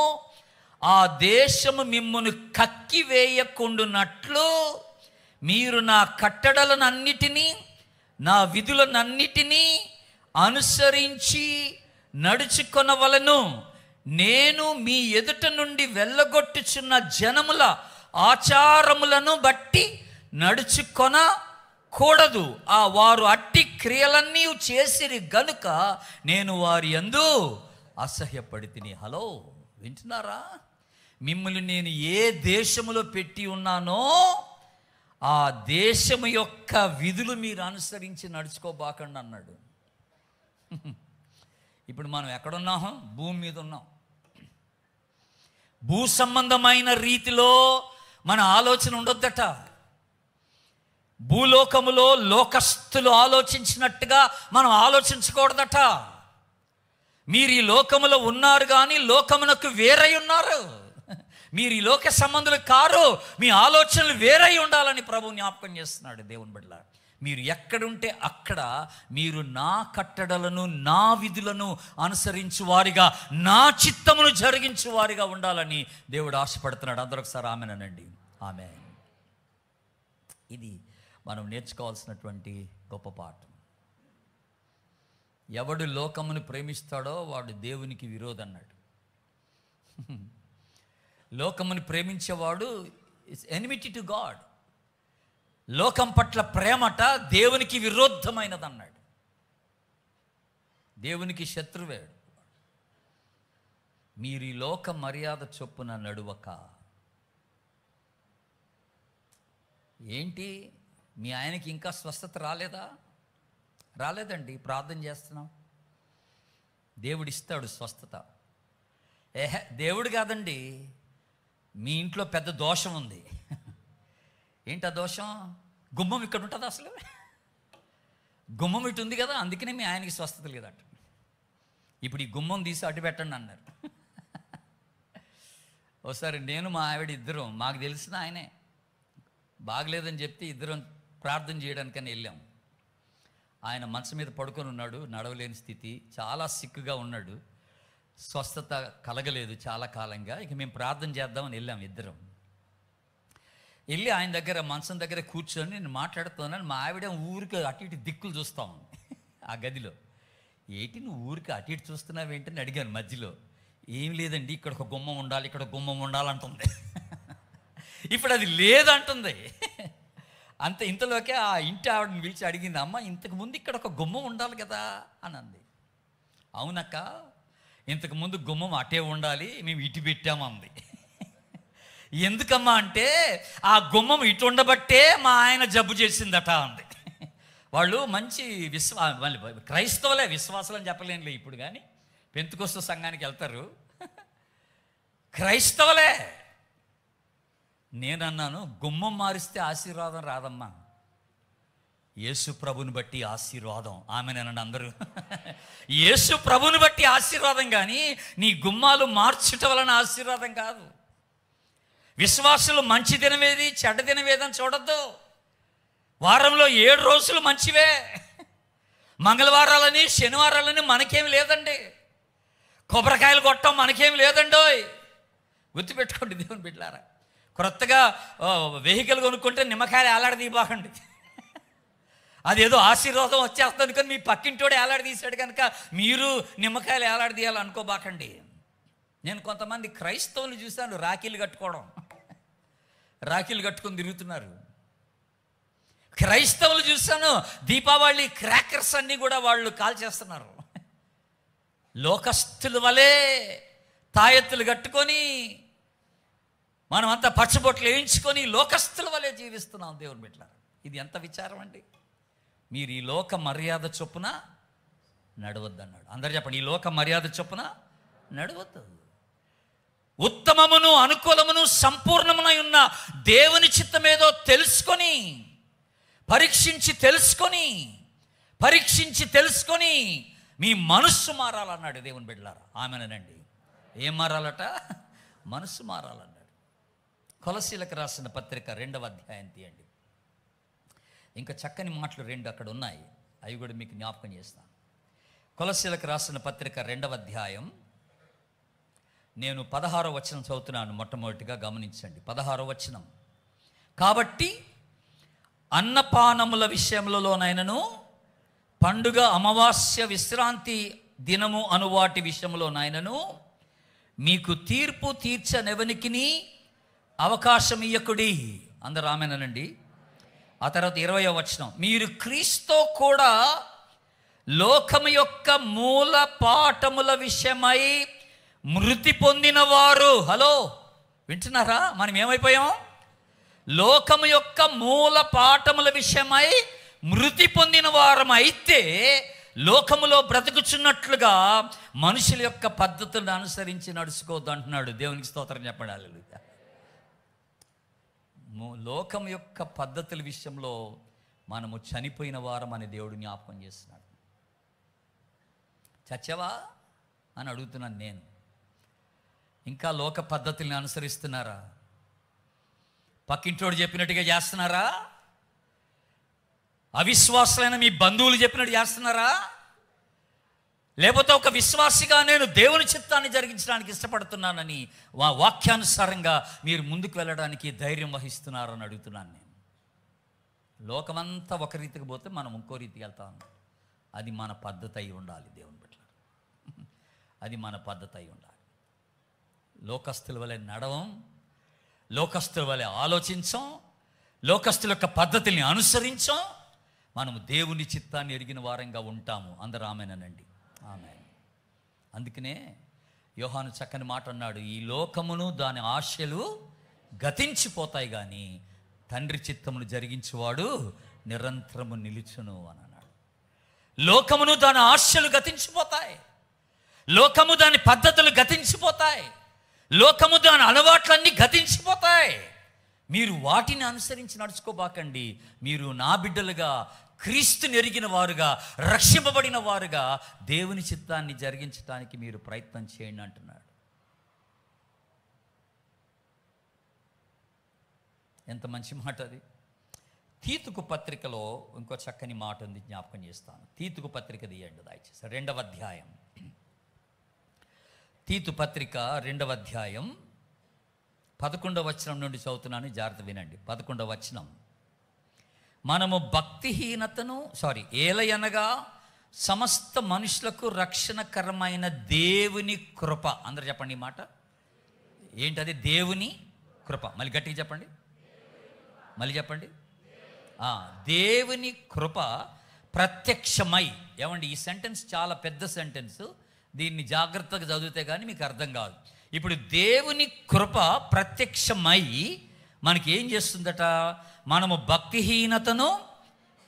ఆ దేశము మిమ్మను కక్కివేయకుండునట్లు మీరు నా అన్నిటినీ నా విధులనన్నిటినీ అనుసరించి నడుచుకొనవలను నేను మీ ఎదుట నుండి వెళ్ళగొట్టుచున్న జనముల ఆచారములను బట్టి నడుచుకొన కూడదు ఆ వారు అట్టి క్రియలన్నీ చేసిరి గనుక నేను వారి ఎందు అసహ్యపడి తిని హలో వింటున్నారా మిమ్మల్ని నేను ఏ దేశములో పెట్టి ఉన్నానో ఆ దేశము యొక్క విధులు మీరు అనుసరించి నడుచుకోబాకండి అన్నాడు ఇప్పుడు మనం ఎక్కడున్నాం భూమి మీద ఉన్నాం భూ సంబంధమైన రీతిలో మన ఆలోచన ఉండొద్దట భూలోకములో లోకస్తులు ఆలోచించినట్టుగా మనం ఆలోచించకూడదట మీరు ఈ లోకములో ఉన్నారు కానీ లోకమునకు వేరై ఉన్నారు మీరు ఈ లోక సంబంధులు కారు మీ ఆలోచనలు వేరై ఉండాలని ప్రభు జ్ఞాపకం చేస్తున్నాడు దేవుని బిడ్డ మీరు ఎక్కడుంటే అక్కడ మీరు నా కట్టడలను నా విధులను వారిగా నా చిత్తమును జరిగించు వారిగా ఉండాలని దేవుడు ఆశపడుతున్నాడు అందరూ ఒకసారి ఆమెనండి ఆమె ఇది మనం నేర్చుకోవాల్సినటువంటి గొప్ప పాఠం ఎవడు లోకమును ప్రేమిస్తాడో వాడు దేవునికి విరోధ అన్నాడు లోకమును ప్రేమించేవాడు ఇట్స్ ఎనిమిటీ టు గాడ్ లోకం పట్ల ప్రేమట దేవునికి విరుద్ధమైనది అన్నాడు దేవునికి శత్రువేడు మీరు ఈ లోక మర్యాద చొప్పున నడువక ఏంటి మీ ఆయనకి ఇంకా స్వస్థత రాలేదా రాలేదండి ప్రార్థన చేస్తున్నాం దేవుడిస్తాడు స్వస్థత ఏహ దేవుడు కాదండి మీ ఇంట్లో పెద్ద దోషం ఉంది ఏంటా దోషం గుమ్మం ఇక్కడ ఉంటుంది అసలు గుమ్మం ఇటు ఉంది కదా అందుకనే మీ ఆయనకి స్వస్థత లేదట ఇప్పుడు ఈ గుమ్మం తీసి అడ్డు పెట్టండి అన్నారు ఒకసారి నేను మా ఆవిడ ఇద్దరం మాకు తెలిసిన ఆయనే బాగలేదని చెప్తే ఇద్దరం ప్రార్థన చేయడానికని వెళ్ళాం ఆయన మనసు మీద పడుకొని ఉన్నాడు నడవలేని స్థితి చాలా సిక్కుగా ఉన్నాడు స్వస్థత కలగలేదు చాలా కాలంగా ఇక మేము ప్రార్థన చేద్దామని వెళ్ళాం ఇద్దరం వెళ్ళి ఆయన దగ్గర మంచం దగ్గర కూర్చొని నేను మాట్లాడుతున్నాను మా ఆవిడ ఊరికి అటు ఇటు దిక్కులు చూస్తా ఉంది ఆ గదిలో ఏంటి నువ్వు ఊరికి అటు ఇటు చూస్తున్నావు ఏంటని అడిగాను మధ్యలో ఏం లేదండి ఇక్కడ ఒక గుమ్మం ఉండాలి ఇక్కడ గుమ్మం ఉండాలంటుంది ఇప్పుడు అది లేదంటుంది అంత ఇంతలోకే ఆ ఇంటి ఆవిడని పిలిచి అడిగింది అమ్మ ఇంతకుముందు ఇక్కడ ఒక గుమ్మం ఉండాలి కదా అని అంది అవునక్క ఇంతకుముందు గుమ్మం అటే ఉండాలి మేము ఇటు పెట్టామంది ఎందుకమ్మా అంటే ఆ గుమ్మం ఇటుండబట్టే మా ఆయన జబ్బు చేసిందట అంది వాళ్ళు మంచి విశ్వా మళ్ళీ క్రైస్తవులే విశ్వాసాలు అని చెప్పలేనులే ఇప్పుడు కానీ పెంతుకొస్త సంఘానికి వెళ్తారు క్రైస్తవులే నేనన్నాను గుమ్మం మారిస్తే ఆశీర్వాదం రాదమ్మా యేసు ప్రభుని బట్టి ఆశీర్వాదం ఆమె నేనండి అందరూ యేసు ప్రభుని బట్టి ఆశీర్వాదం కానీ నీ గుమ్మాలు మార్చటం వలన ఆశీర్వాదం కాదు విశ్వాసులు మంచి దినమేది చెడ్డ దినమేదని చూడద్దు వారంలో ఏడు రోజులు మంచివే మంగళవారాలని శనివారాలని మనకేం లేదండి కొబ్బరికాయలు కొట్టడం మనకేం లేదండోయ్ గుర్తుపెట్టుకోండి దేవుని బిడ్డారా క్రొత్తగా వెహికల్ కొనుక్కుంటే నిమ్మకాయలు అది అదేదో ఆశీర్వాదం వచ్చేస్తుంది కానీ మీ పక్కింటోడు ఏలాడదీసాడు కనుక తీశాడు కనుక మీరు నిమ్మకాయలు అనుకోబాకండి నేను కొంతమంది క్రైస్తవులు చూశాను రాఖీలు కట్టుకోవడం రాఖీలు కట్టుకొని తిరుగుతున్నారు క్రైస్తవులు చూశాను దీపావళి క్రాకర్స్ అన్నీ కూడా వాళ్ళు కాల్ చేస్తున్నారు లోకస్తుల వలె తాయెత్తులు కట్టుకొని మనమంతా పచ్చబొట్లు వేయించుకొని లోకస్తుల వలె జీవిస్తున్నాం దేవుని బిడ్డలారు ఇది ఎంత విచారం అండి మీరు ఈ లోక మర్యాద చొప్పున నడవద్దన్నాడు అందరు చెప్పండి ఈ లోక మర్యాద చొప్పున నడవద్దు ఉత్తమమును అనుకూలమును సంపూర్ణమునై ఉన్న దేవుని చిత్తమేదో తెలుసుకొని పరీక్షించి తెలుసుకొని పరీక్షించి తెలుసుకొని మీ మనస్సు మారాలన్నాడు దేవుని బిడ్డలారా ఆమెనండి ఏం మారాలట మనస్సు మారాలన్నాడు కొలసీలకు రాసిన పత్రిక రెండవ అధ్యాయం తీయండి ఇంకా చక్కని మాటలు రెండు అక్కడ ఉన్నాయి అవి కూడా మీకు జ్ఞాపకం చేస్తాను కొలసీలకు రాసిన పత్రిక రెండవ అధ్యాయం నేను పదహారో వచనం చదువుతున్నాను మొట్టమొదటిగా గమనించండి పదహారో వచనం కాబట్టి అన్నపానముల విషయములలోనైనను పండుగ అమావాస్య విశ్రాంతి దినము అను వాటి విషయంలోనైనను మీకు తీర్పు తీర్చనెవనికిని అవకాశం ఇయ్యకుడి అందరు ఆమెనండి ఆ తర్వాత ఇరవై వచనం మీరు క్రీస్తో కూడా లోకము యొక్క మూల పాఠముల విషయమై మృతి పొందినవారు హలో వింటున్నారా మనం ఏమైపోయాం లోకం యొక్క మూల పాఠముల విషయమై మృతి పొందిన వారం అయితే లోకములో బ్రతుకుచున్నట్లుగా మనుషుల యొక్క పద్ధతులను అనుసరించి నడుచుకోవద్దు అంటున్నాడు దేవునికి స్తోత్రం చెప్పడాలి లోకం యొక్క పద్ధతుల విషయంలో మనము చనిపోయిన వారం అని దేవుడు జ్ఞాపకం చేస్తున్నాడు చచ్చవా అని అడుగుతున్నాను నేను ఇంకా లోక పద్ధతుల్ని అనుసరిస్తున్నారా పక్కింటోడు చెప్పినట్టుగా చేస్తున్నారా అవిశ్వాసులైన మీ బంధువులు చెప్పినట్టు చేస్తున్నారా లేకపోతే ఒక విశ్వాసిగా నేను దేవుని చిత్తాన్ని జరిగించడానికి ఇష్టపడుతున్నానని వా వాక్యానుసారంగా మీరు ముందుకు వెళ్ళడానికి ధైర్యం వహిస్తున్నారని అడుగుతున్నాను నేను లోకమంతా ఒక రీతికి పోతే మనం ఇంకో రీతికి వెళ్తాం అది మన పద్ధతి అయి ఉండాలి దేవుని పట్ల అది మన పద్ధతి అయి ఉండాలి లోకస్తుల వలె నడవం లోకస్తుల వలె ఆలోచించం లోకస్తుల యొక్క పద్ధతుల్ని అనుసరించం మనము దేవుని చిత్తాన్ని ఎరిగిన వారంగా ఉంటాము అందరు ఆమెనండి ఆమె అందుకనే యోహాను చక్కని మాట అన్నాడు ఈ లోకమును దాని ఆశలు గతించిపోతాయి కానీ తండ్రి చిత్తమును జరిగించేవాడు నిరంతరము నిలుచును అని అన్నాడు లోకమును దాని ఆశలు గతించిపోతాయి లోకము దాని పద్ధతులు గతించిపోతాయి లోకము దాని అలవాట్లన్నీ గతించిపోతాయి మీరు వాటిని అనుసరించి నడుచుకోబాకండి మీరు నా బిడ్డలుగా క్రీస్తు నెరిగిన వారుగా రక్షింపబడిన వారుగా దేవుని చిత్తాన్ని జరిగించడానికి మీరు ప్రయత్నం చేయండి అంటున్నాడు ఎంత మంచి మాట అది తీతుకు పత్రికలో ఇంకో చక్కని మాట ఉంది జ్ఞాపకం చేస్తాను తీతుకు పత్రిక తీయండి దయచేసి రెండవ అధ్యాయం తీతు పత్రిక రెండవ అధ్యాయం పదకొండవ వచనం నుండి చదువుతున్నాను జాగ్రత్త వినండి పదకొండవ వచనం మనము భక్తిహీనతను సారీ ఏలయనగా సమస్త మనుషులకు రక్షణకరమైన దేవుని కృప అందరు చెప్పండి ఈ మాట ఏంటది దేవుని కృప మళ్ళీ గట్టిగా చెప్పండి మళ్ళీ చెప్పండి దేవుని కృప ప్రత్యక్షమై ఏమండి ఈ సెంటెన్స్ చాలా పెద్ద సెంటెన్స్ దీన్ని జాగ్రత్తగా చదివితే కానీ మీకు అర్థం కాదు ఇప్పుడు దేవుని కృప ప్రత్యక్షమై మనకి ఏం చేస్తుందట మనము భక్తిహీనతను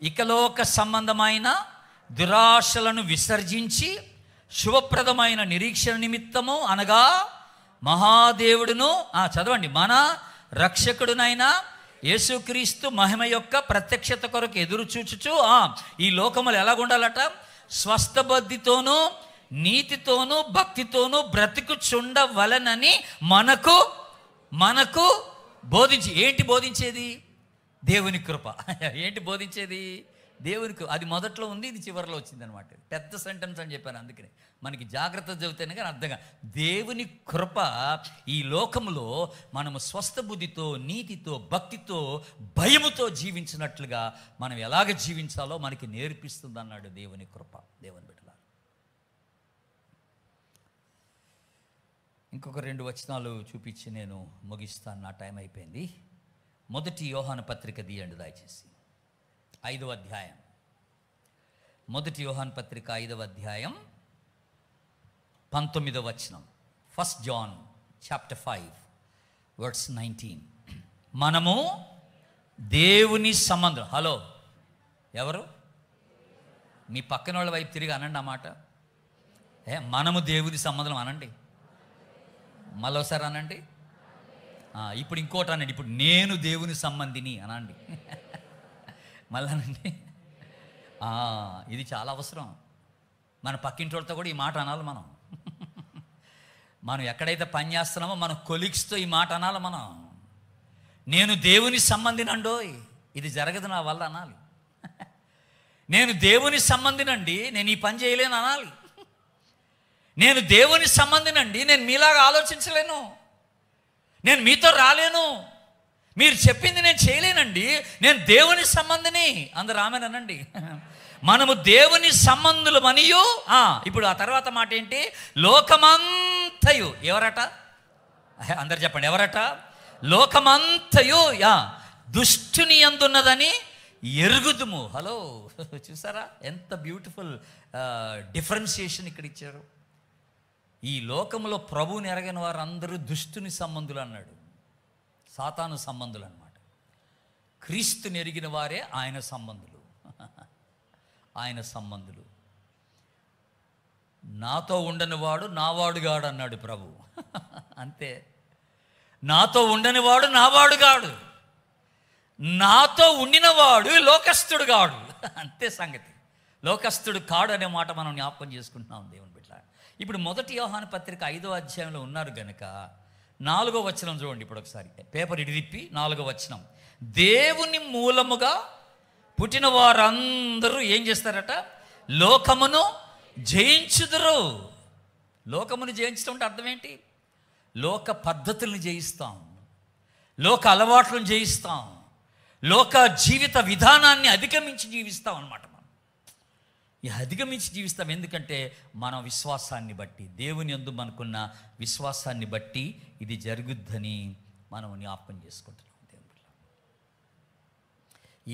ఇకలోక సంబంధమైన దురాశలను విసర్జించి శుభప్రదమైన నిరీక్షణ నిమిత్తము అనగా మహాదేవుడును చదవండి మన రక్షకుడునైనా యేసుక్రీస్తు మహిమ యొక్క ప్రత్యక్షత కొరకు ఎదురు చూచుచు ఈ లోకములు ఎలాగుండాలట స్వస్థబద్ధితోనూ నీతితోనూ భక్తితోనూ చుండవలనని మనకు మనకు బోధించి ఏంటి బోధించేది దేవుని కృప ఏంటి బోధించేది దేవునికి అది మొదట్లో ఉంది ఇది చివరిలో వచ్చిందనమాట పెద్ద సెంటెన్స్ అని చెప్పాను అందుకని మనకి జాగ్రత్త చదివితేనే కానీ అర్థంగా దేవుని కృప ఈ లోకంలో మనము స్వస్థ బుద్ధితో నీతితో భక్తితో భయముతో జీవించినట్లుగా మనం ఎలాగ జీవించాలో మనకి నేర్పిస్తుంది అన్నాడు దేవుని కృప దేవుని ఇంకొక రెండు వచనాలు చూపించి నేను ముగిస్తాను నా టైం అయిపోయింది మొదటి యోహాన పత్రిక తీయండి దయచేసి ఐదవ అధ్యాయం మొదటి యోహాన్ పత్రిక ఐదవ అధ్యాయం పంతొమ్మిదవ వచనం first John chapter five words nineteen మనము దేవుని సంబంధం హలో ఎవరు మీ పక్కన వాళ్ళ వైపు తిరిగి అనండి అన్నమాట ఏ మనము దేవుని సంబంధం అనండి మళ్ళీ అనండి ఇప్పుడు ఇంకోటి అనండి ఇప్పుడు నేను దేవుని సంబంధిని అనండి అనండి ఇది చాలా అవసరం మన పక్కింటోళ్ళతో కూడా ఈ మాట అనాలి మనం మనం ఎక్కడైతే పని చేస్తున్నామో మన కొలిక్స్తో ఈ మాట అనాలి మనం నేను దేవుని సంబంధినండోయ్ ఇది జరగదు నా వల్ల అనాలి నేను దేవుని సంబంధినండి నేను ఈ పని చేయలేను అనాలి నేను దేవుని సంబంధినండి నేను మీలాగా ఆలోచించలేను నేను మీతో రాలేను మీరు చెప్పింది నేను చేయలేనండి నేను దేవుని సంబంధిని అందరు ఆమెనండి మనము దేవుని సంబంధులు మనియు ఇప్పుడు ఆ తర్వాత మాట ఏంటి లోకమంతయు ఎవరట అందరు చెప్పండి ఎవరట లోకమంతయు యా దుష్టుని ఎందున్నదని ఎరుగుదుము హలో చూసారా ఎంత బ్యూటిఫుల్ డిఫరెన్సియేషన్ ఇక్కడ ఇచ్చారు ఈ లోకంలో ప్రభువుని ఎరగని వారందరూ దుష్టుని సంబంధులు అన్నాడు సాతాను సంబంధులు అనమాట క్రీస్తుని ఎరిగిన వారే ఆయన సంబంధులు ఆయన సంబంధులు నాతో ఉండని వాడు నావాడుగాడు అన్నాడు ప్రభు అంతే నాతో ఉండని వాడు నావాడుగాడు నాతో ఉండినవాడు లోకస్తుడు గాడు అంతే సంగతి లోకస్తుడు కాడు అనే మాట మనం జ్ఞాపకం చేసుకుంటున్నాం దేవుడు ఇప్పుడు మొదటి యోహాన పత్రిక ఐదో అధ్యాయంలో ఉన్నారు గనక నాలుగో వచనం చూడండి ఇప్పుడు ఒకసారి పేపర్ ఇడిదిప్పి నాలుగో వచనం దేవుని మూలముగా పుట్టిన వారందరూ ఏం చేస్తారట లోకమును జయించుదురు లోకమును జయించడం అంటే అర్థం ఏంటి లోక పద్ధతులను జయిస్తాం లోక అలవాట్లను జయిస్తాం లోక జీవిత విధానాన్ని అధిగమించి జీవిస్తాం అనమాట ఈ అధిగమించి జీవిస్తాం ఎందుకంటే మన విశ్వాసాన్ని బట్టి దేవుని ఎందు మనకున్న విశ్వాసాన్ని బట్టి ఇది జరుగుద్దని మనం జ్ఞాపకం చేసుకుంటున్నాం దేవుడిలో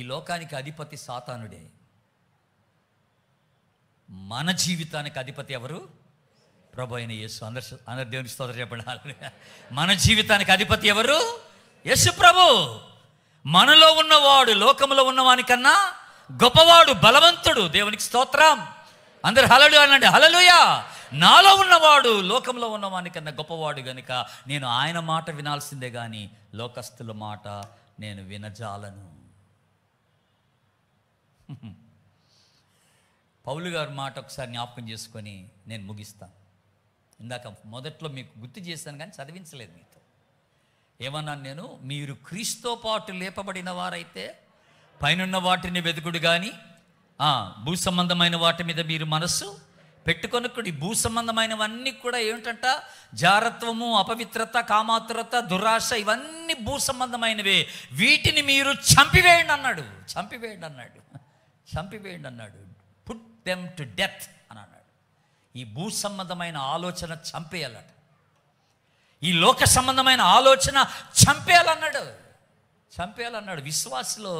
ఈ లోకానికి అధిపతి సాతానుడే మన జీవితానికి అధిపతి ఎవరు ప్రభు అయిన యేసు అందరు అందరు దేవుని స్తోత్ర చెప్పండి మన జీవితానికి అధిపతి ఎవరు యేసు ప్రభు మనలో ఉన్నవాడు లోకంలో ఉన్నవానికన్నా గొప్పవాడు బలవంతుడు దేవునికి స్తోత్రం అందరు హలలు అనండి హలలుయా నాలో ఉన్నవాడు లోకంలో ఉన్నవానికన్నా గొప్పవాడు గనుక నేను ఆయన మాట వినాల్సిందే కానీ లోకస్తుల మాట నేను వినజాలను పౌలు గారి మాట ఒకసారి జ్ఞాపకం చేసుకొని నేను ముగిస్తాను ఇందాక మొదట్లో మీకు గుర్తు చేశాను కానీ చదివించలేదు మీతో ఏమన్నాను నేను మీరు క్రీస్తో పాటు లేపబడిన వారైతే పైనున్న వాటిని వెతుకుడు కానీ భూ సంబంధమైన వాటి మీద మీరు మనస్సు ఈ భూ సంబంధమైనవన్నీ కూడా ఏమిటంట జారత్వము అపవిత్రత కామాతురత దురాశ ఇవన్నీ భూ సంబంధమైనవే వీటిని మీరు చంపివేయండి అన్నాడు చంపివేయండి అన్నాడు చంపివేయండి అన్నాడు పుట్ దెమ్ టు డెత్ అని అన్నాడు ఈ భూ సంబంధమైన ఆలోచన చంపేయాలట ఈ లోక సంబంధమైన ఆలోచన చంపేయాలన్నాడు చంపేయాలన్నాడు విశ్వాసులో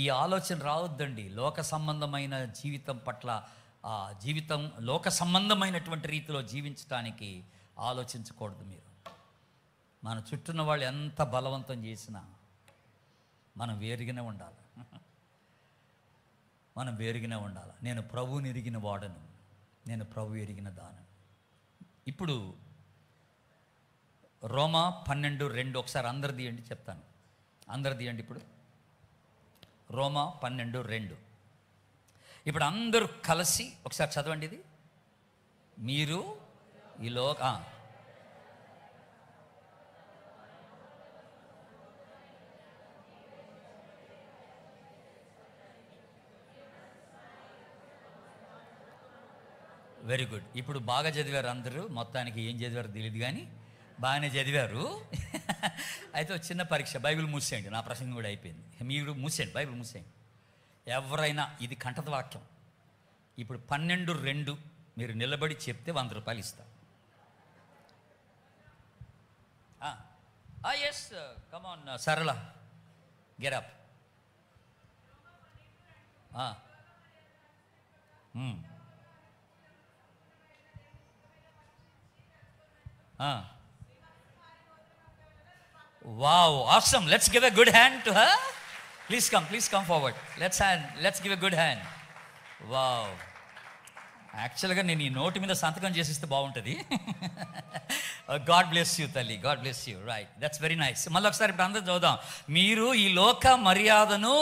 ఈ ఆలోచన రావద్దండి లోక సంబంధమైన జీవితం పట్ల ఆ జీవితం లోక సంబంధమైనటువంటి రీతిలో జీవించటానికి ఆలోచించకూడదు మీరు మన చుట్టూన్న వాళ్ళు ఎంత బలవంతం చేసినా మనం వేరుగానే ఉండాలి మనం వేరుగానే ఉండాలి నేను ప్రభువుని ఎరిగిన వాడను నేను ప్రభు ఎరిగిన దాను ఇప్పుడు రోమా పన్నెండు రెండు ఒకసారి అందరిది అండి చెప్తాను అందరు తీయండి ఇప్పుడు రోమా పన్నెండు రెండు ఇప్పుడు అందరూ కలిసి ఒకసారి చదవండి ఇది మీరు ఈ లోక వెరీ గుడ్ ఇప్పుడు బాగా చదివారు అందరూ మొత్తానికి ఏం చదివారు తెలియదు కానీ బాగానే చదివారు అయితే చిన్న పరీక్ష బైబిల్ మూసేయండి నా ప్రసంగం కూడా అయిపోయింది మీరు మూసేయండి బైబిల్ మూసేయండి ఎవరైనా ఇది కంఠత వాక్యం ఇప్పుడు పన్నెండు రెండు మీరు నిలబడి చెప్తే వంద రూపాయలు ఇస్తా ఎస్ కమాన్ సరళ గెరాప్ ఆ hmm. Wow awesome let's give a good hand to her please come please come forward let's hand let's give a good hand wow యాక్చువల్గా నేను ఈ నోటు మీద సంతకం చేసిస్తే బాగుంటుంది గాడ్ బ్లెస్ యూ తల్లి God bless you right that's very nice మళ్ళీ ఒకసారి ఇప్పుడు అందరూ చదువుదాం మీరు ఈ లోక మర్యాదను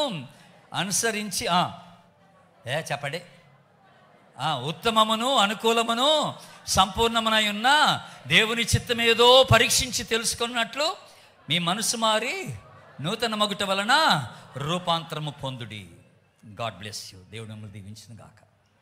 అనుసరించి ఏ చెప్పండి ఉత్తమమును అనుకూలమును సంపూర్ణమునై ఉన్న దేవుని చిత్తమేదో పరీక్షించి తెలుసుకున్నట్లు మీ మనసు మారి నూతన మగుట వలన రూపాంతరము పొందుడి గాడ్ బ్లెస్ యూ దేవుడు మిమ్మల్ని దీవించిన గాక